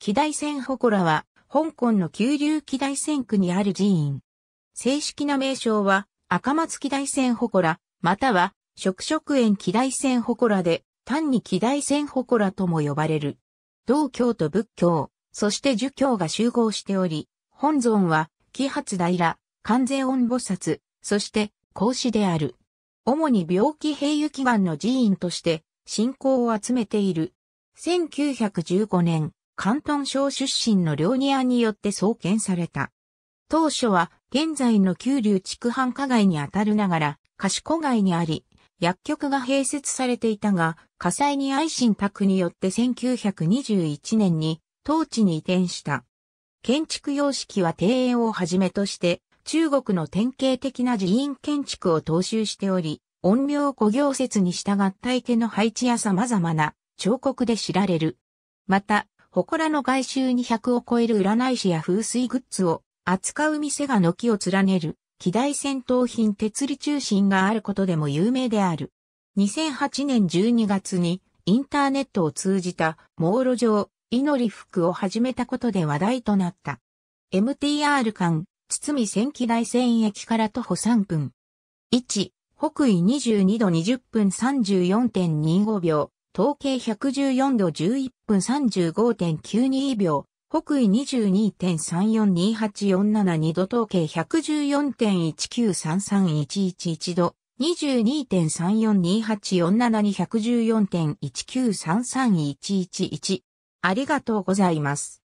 紀大船祠は、香港の九流紀大船区にある寺院。正式な名称は、赤松紀大船祠、または、食食園紀大船祠で、単に紀大船祠とも呼ばれる。道教と仏教、そして儒教が集合しており、本尊は、紀発平、完全音菩薩、そして、孔子である。主に病気平癒祈願の寺院として、信仰を集めている。1915年、関東省出身の両ニアによって創建された。当初は現在の九龍区繁華街にあたるながら、賢街にあり、薬局が併設されていたが、火災に愛心宅によって1921年に当地に移転した。建築様式は庭園をはじめとして、中国の典型的な寺院建築を踏襲しており、音名古行説に従った池の配置や様々な彫刻で知られる。また、祠の外周に100を超える占い師や風水グッズを扱う店が軒を連ねる、機大戦闘品鉄理中心があることでも有名である。2008年12月にインターネットを通じた網路上、祈り服を始めたことで話題となった。MTR 間、堤千機大戦駅から徒歩3分。1、北緯22度20分34.25秒。統計114度11分35.92秒、北緯22.342847 2度統計114.193311度、22.3428472114.1933111。ありがとうございます。